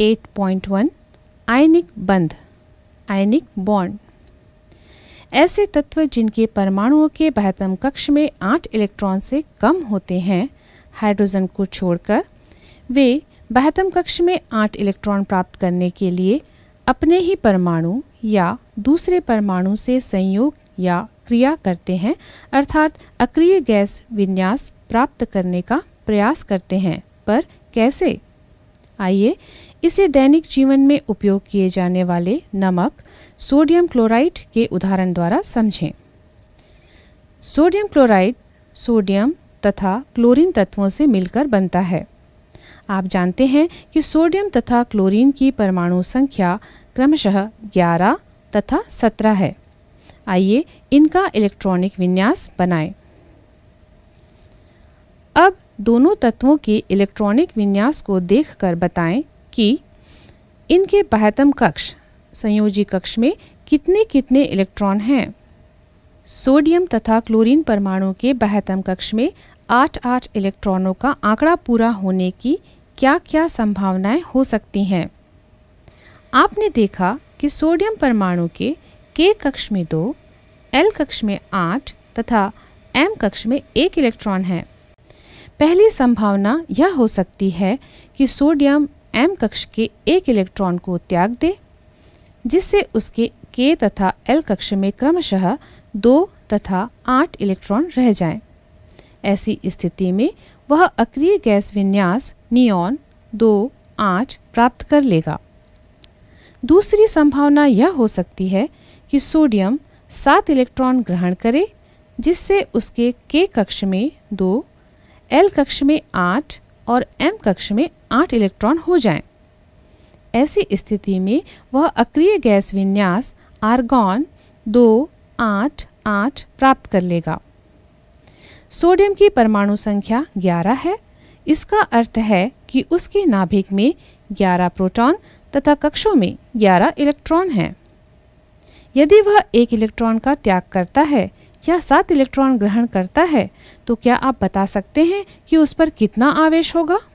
8.1 आयनिक बंध ionic bond ऐसे तत्व जिनके परमाणुओं के बहतम कक्ष में आठ इलेक्ट्रॉन से कम होते हैं हाइड्रोजन को छोड़कर वे बहतम कक्ष में आठ इलेक्ट्रॉन प्राप्त करने के लिए अपने ही परमाणु या दूसरे परमाणु से संयोग या क्रिया करते हैं अर्थात अक्रिय गैस विन्यास प्राप्त करने का प्रयास करते हैं पर कैसे आइए इसे दैनिक जीवन में उपयोग किए जाने वाले नमक सोडियम क्लोराइड के उदाहरण द्वारा समझें सोडियम क्लोराइड सोडियम तथा क्लोरीन तत्वों से मिलकर बनता है आप जानते हैं कि सोडियम तथा क्लोरीन की परमाणु संख्या क्रमशः 11 तथा 17 है आइए इनका इलेक्ट्रॉनिक विन्यास बनाएं। अब दोनों तत्वों के इलेक्ट्रॉनिक विन्यास को देखकर बताएं कि इनके बाह्यतम कक्ष संयोजी कक्ष में कितने कितने इलेक्ट्रॉन हैं सोडियम तथा क्लोरीन परमाणु के बाह्यतम कक्ष में आठ आठ इलेक्ट्रॉनों का आंकड़ा पूरा होने की क्या क्या संभावनाएं हो सकती हैं आपने देखा कि सोडियम परमाणु के के कक्ष में दो एल कक्ष में आठ तथा एम कक्ष में एक इलेक्ट्रॉन है पहली संभावना यह हो सकती है कि सोडियम एम कक्ष के एक इलेक्ट्रॉन को त्याग दे जिससे उसके के तथा एल कक्ष में क्रमशः दो तथा आठ इलेक्ट्रॉन रह जाएं। ऐसी स्थिति में वह अक्रिय गैस विन्यास नियॉन दो आँच प्राप्त कर लेगा दूसरी संभावना यह हो सकती है कि सोडियम सात इलेक्ट्रॉन ग्रहण करे जिससे उसके के कक्ष में दो एल कक्ष में आठ और एम कक्ष में आठ इलेक्ट्रॉन हो जाएं। ऐसी स्थिति में वह अक्रिय गैस विन्यास आर्गॉन दो आठ आठ प्राप्त कर लेगा सोडियम की परमाणु संख्या 11 है इसका अर्थ है कि उसके नाभिक में 11 प्रोटॉन तथा कक्षों में 11 इलेक्ट्रॉन हैं यदि वह एक इलेक्ट्रॉन का त्याग करता है या सात इलेक्ट्रॉन ग्रहण करता है तो क्या आप बता सकते हैं कि उस पर कितना आवेश होगा